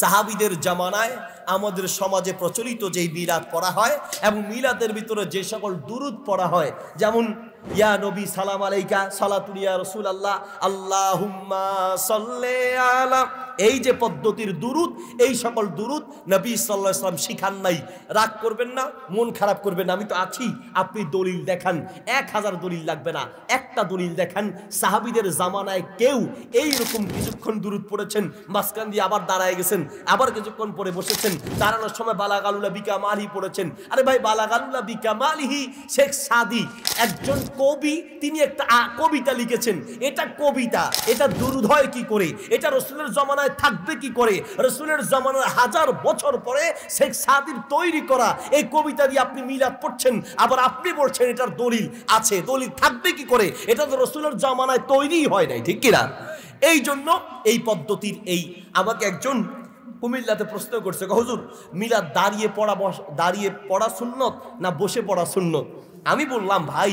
সাহাবিদের জামানায় আমাদের সমাজে প্রচলিত যেই মিলাদ পড়া হয় এবং মিলাদের ভিতরে যে সকল দুরুদ পড়া হয় যেমন ইয়া নবী সালাম আলাইকা সালাতুলিয়া রসুল আল্লাহ আল্লাহ আলাম আলা এই যে পদ্ধতির দুরুদ এই সকল দুরুদ নবী সাল্লাহ সাল্লাম শিখান নাই রাগ করবেন না মন খারাপ করবেন না আমি তো আছি আপনি দলিল দেখান এক হাজার দলিল লাগবে না একটা দলিল দেখান সাহাবিদের জামানায় কেউ এই রকম কিছুক্ষণ দুরুদ পড়েছেন মাঝখান দিয়ে আবার দাঁড়ায় গেছেন বসেছেন আবার কিছুক্ষণ পরে বসেছেন দাঁড়ানোর সময় বালাগালুলা বিকা মালি পড়েছেন আরে ভাই বালাগালুলা বিকা মালিহি শেখ সাদি একজন কবি তিনি একটা কবিতা লিখেছেন এটা কবিতা এটা দুরুধয় কি করে এটা রসুলের জমানায় থাকবে কি করে রসুলের জমানার হাজার বছর পরে শেখ সাদির তৈরি করা এই কবিতা দিয়ে আপনি মিলাদ পড়ছেন আবার আপনি বলছেন এটার দলিল আছে দলিল থাকবে কি করে এটা তো রসুলের জমানায় তৈরি হয় নাই ঠিক কিনা এই জন্য এই পদ্ধতির এই আমাকে একজন কুমিল্লাতে প্রশ্ন করছে হুজুর মিলাদ দাঁড়িয়ে পড়া বস দাঁড়িয়ে পড়া শূন্য না বসে পড়া শূন্য আমি বললাম ভাই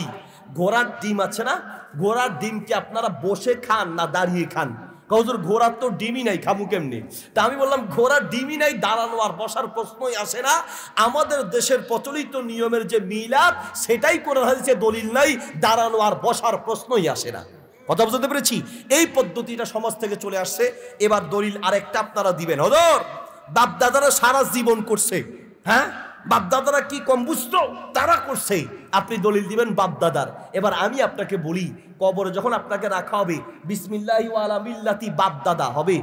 ঘোড়ার ডিম আছে না ঘোড়ার ডিমকে আপনারা বসে খান না দাঁড়িয়ে খান কাউজোর ঘোড়ার তো ডিমই নাই খামু কেমনি তা আমি বললাম ঘোড়ার ডিমই নাই দাঁড়ানো আর বসার প্রশ্নই আসে না আমাদের দেশের প্রচলিত নিয়মের যে মিলাদ সেটাই করে হয়েছে দলিল নাই দাঁড়ানো আর বসার প্রশ্নই আসে না কথা বুঝতে পেরেছি এই পদ্ধতিটা সমাজ থেকে চলে আসছে এবার দলিল আরেকটা আপনারা দিবেন হদর বাপদাদারা সারা জীবন করছে হ্যাঁ বাপদাদারা কি কম বুঝতো তারা করছে আপনি দলিল দিবেন বাপদাদার এবার আমি আপনাকে বলি কবরে যখন আপনাকে রাখা হবে বিসমিল্লাহ মিল্লাতি বাপদাদা হবে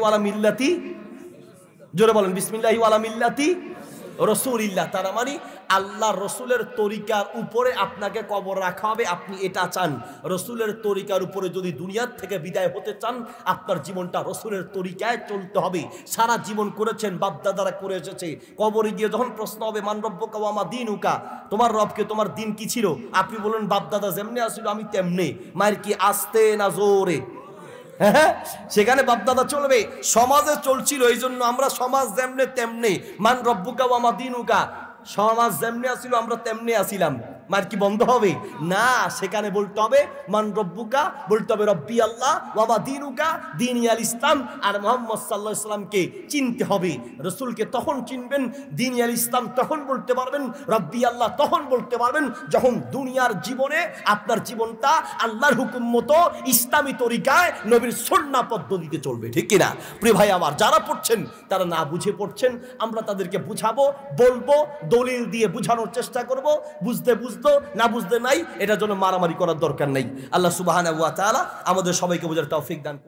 ওয়ালা মিল্লাতি জোরে বলেন মিল্লাতি আলামিল্লাতি ইল্লাহ তারা মানে আল্লাহ রসুলের তরিকার উপরে আপনাকে কবর রাখা হবে আপনি এটা চান রসুলের তরিকার উপরে যদি দুনিয়ার থেকে বিদায় হতে চান আপনার জীবনটা রসুলের তরিকায় চলতে হবে সারা জীবন করেছেন বাদদাদারা করে এসেছে কবরে গিয়ে যখন প্রশ্ন হবে মানরব্য কামা দিন উকা তোমার রবকে তোমার দিন কি ছিল আপনি বলুন বাপদাদা যেমনি আসিল আমি তেমনি মায়ের কি আসতে না জোরে হ্যাঁ, হ্যাঁ সেখানে বাপদাদা চলবে সমাজে চলছিল এই জন্য আমরা সমাজ যেমনে তেমনে মান রব্বুকা দিন উকা সমাজ যেমনি আসিল আমরা তেমনি আসিলাম মার কি বন্ধ হবে না সেখানে বলতে হবে মান রব্বুকা বলতে হবে রব্বি আল্লাহ বাবা দিনুকা দিন ইয়াল ইসলাম আর মোহাম্মদ সাল্লাহ ইসলামকে চিনতে হবে রসুলকে তখন চিনবেন দিন ইয়াল ইসলাম তখন বলতে পারবেন রব্বি আল্লাহ তখন বলতে পারবেন যখন দুনিয়ার জীবনে আপনার জীবনটা আল্লাহর হুকুম মতো ইসলামী তরিকায় নবীর সন্না পদ্ধতিতে চলবে ঠিক কিনা প্রিয় ভাই আমার যারা পড়ছেন তারা না বুঝে পড়ছেন আমরা তাদেরকে বুঝাবো বলবো দলিল দিয়ে বুঝানোর চেষ্টা করব বুঝতে বুঝতো না বুঝতে নাই এটার জন্য মারামারি করার দরকার নেই আল্লাহ সুবাহ আমাদের সবাইকে বোঝার ফিক দান